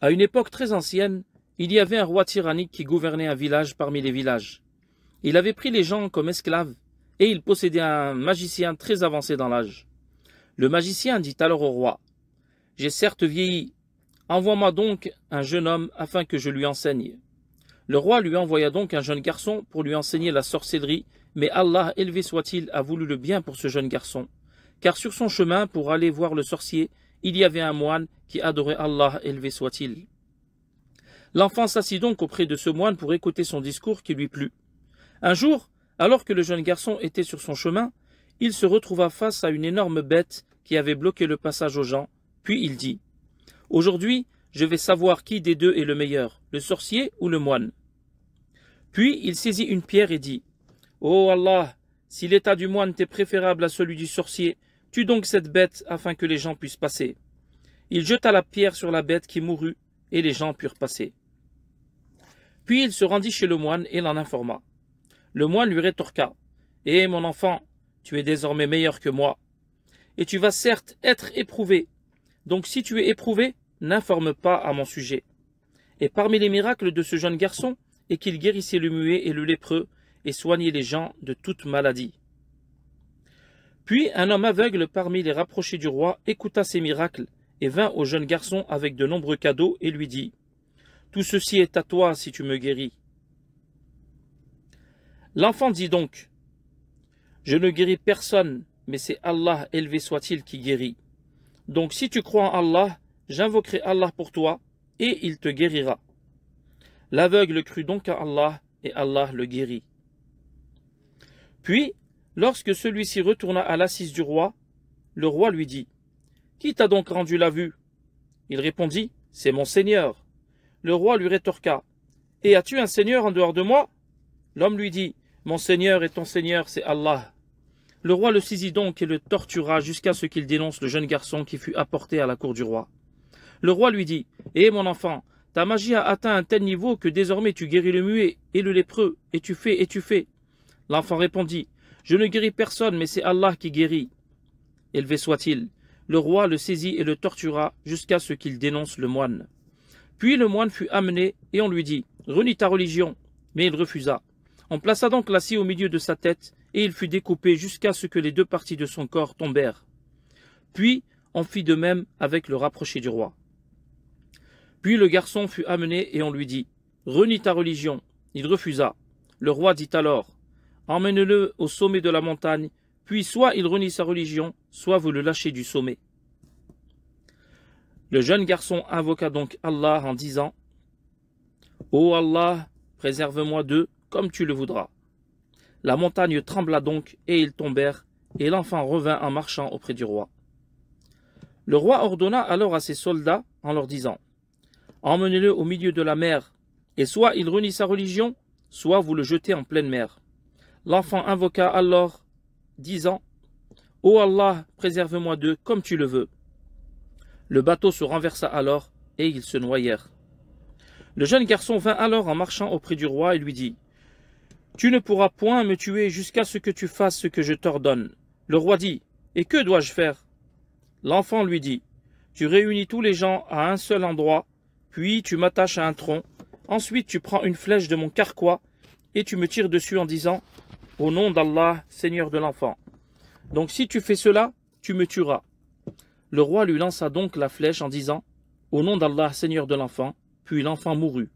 À une époque très ancienne, il y avait un roi tyrannique qui gouvernait un village parmi les villages. Il avait pris les gens comme esclaves, et il possédait un magicien très avancé dans l'âge. Le magicien dit alors au roi, J'ai certes vieilli, envoie-moi donc un jeune homme afin que je lui enseigne. Le roi lui envoya donc un jeune garçon pour lui enseigner la sorcellerie, mais Allah, élevé soit-il, a voulu le bien pour ce jeune garçon. Car sur son chemin, pour aller voir le sorcier, il y avait un moine qui adorait Allah, élevé soit-il. L'enfant s'assit donc auprès de ce moine pour écouter son discours qui lui plut. Un jour, alors que le jeune garçon était sur son chemin, il se retrouva face à une énorme bête qui avait bloqué le passage aux gens, puis il dit Aujourd'hui, je vais savoir qui des deux est le meilleur, le sorcier ou le moine. Puis il saisit une pierre et dit Ô oh Allah, si l'état du moine t'est préférable à celui du sorcier, Tue donc cette bête afin que les gens puissent passer. Il jeta la pierre sur la bête qui mourut, et les gens purent passer. Puis il se rendit chez le moine et l'en informa. Le moine lui rétorqua. Eh, mon enfant, tu es désormais meilleur que moi, et tu vas certes être éprouvé. Donc si tu es éprouvé, n'informe pas à mon sujet. Et parmi les miracles de ce jeune garçon, est qu'il guérissait le muet et le lépreux, et soignait les gens de toute maladie. Puis un homme aveugle parmi les rapprochés du roi écouta ces miracles et vint au jeune garçon avec de nombreux cadeaux et lui dit Tout ceci est à toi si tu me guéris. L'enfant dit donc Je ne guéris personne, mais c'est Allah élevé soit-il qui guérit. Donc si tu crois en Allah, j'invoquerai Allah pour toi et il te guérira. L'aveugle crut donc à Allah et Allah le guérit. Puis Lorsque celui-ci retourna à l'assise du roi, le roi lui dit Qui t'a donc rendu la vue Il répondit C'est mon seigneur. Le roi lui rétorqua Et as-tu un seigneur en dehors de moi L'homme lui dit Mon seigneur et ton seigneur, c'est Allah. Le roi le saisit donc et le tortura jusqu'à ce qu'il dénonce le jeune garçon qui fut apporté à la cour du roi. Le roi lui dit Eh mon enfant, ta magie a atteint un tel niveau que désormais tu guéris le muet et le lépreux, et tu fais, et tu fais. L'enfant répondit je ne guéris personne, mais c'est Allah qui guérit. Élevé soit-il, le roi le saisit et le tortura jusqu'à ce qu'il dénonce le moine. Puis le moine fut amené et on lui dit Renie ta religion. Mais il refusa. On plaça donc la scie au milieu de sa tête et il fut découpé jusqu'à ce que les deux parties de son corps tombèrent. Puis on fit de même avec le rapproché du roi. Puis le garçon fut amené et on lui dit Renie ta religion. Il refusa. Le roi dit alors Emmène-le au sommet de la montagne, puis soit il renie sa religion, soit vous le lâchez du sommet. Le jeune garçon invoqua donc Allah en disant Ô Allah, préserve-moi d'eux comme tu le voudras. La montagne trembla donc et ils tombèrent, et l'enfant revint en marchant auprès du roi. Le roi ordonna alors à ses soldats en leur disant Emmenez-le au milieu de la mer, et soit il renie sa religion, soit vous le jetez en pleine mer. L'enfant invoqua alors, disant Ô Allah, préserve-moi d'eux comme tu le veux. Le bateau se renversa alors et ils se noyèrent. Le jeune garçon vint alors en marchant auprès du roi et lui dit Tu ne pourras point me tuer jusqu'à ce que tu fasses ce que je t'ordonne. Le roi dit Et que dois-je faire L'enfant lui dit Tu réunis tous les gens à un seul endroit, puis tu m'attaches à un tronc, ensuite tu prends une flèche de mon carquois et tu me tires dessus en disant au nom d'Allah, Seigneur de l'enfant. Donc si tu fais cela, tu me tueras. Le roi lui lança donc la flèche en disant, au nom d'Allah, Seigneur de l'enfant, puis l'enfant mourut.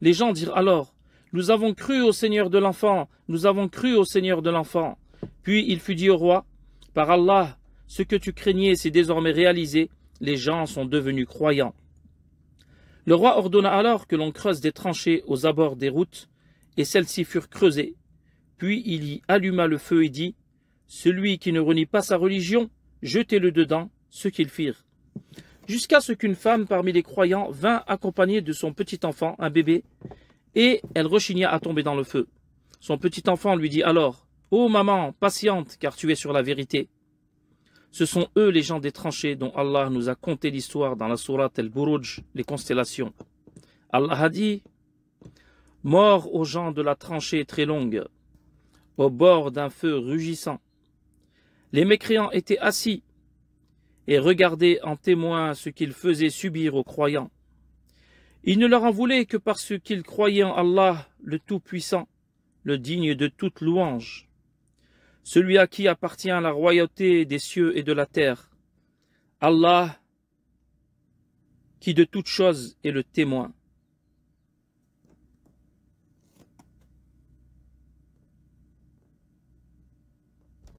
Les gens dirent alors, nous avons cru au Seigneur de l'enfant, nous avons cru au Seigneur de l'enfant. Puis il fut dit au roi, par Allah, ce que tu craignais s'est désormais réalisé, les gens sont devenus croyants. Le roi ordonna alors que l'on creuse des tranchées aux abords des routes, et celles-ci furent creusées. Puis il y alluma le feu et dit Celui qui ne renie pas sa religion, jetez-le dedans, ce qu'ils firent. Jusqu'à ce qu'une femme parmi les croyants vint accompagnée de son petit enfant, un bébé, et elle rechigna à tomber dans le feu. Son petit enfant lui dit alors Ô maman, patiente, car tu es sur la vérité. Ce sont eux les gens des tranchées dont Allah nous a conté l'histoire dans la surah Al-Buruj, les constellations. Allah a dit Mort aux gens de la tranchée très longue au bord d'un feu rugissant. Les mécréants étaient assis et regardaient en témoin ce qu'ils faisaient subir aux croyants. Ils ne leur en voulaient que parce qu'ils croyaient en Allah, le Tout-Puissant, le digne de toute louange, celui à qui appartient la royauté des cieux et de la terre. Allah, qui de toute chose est le témoin.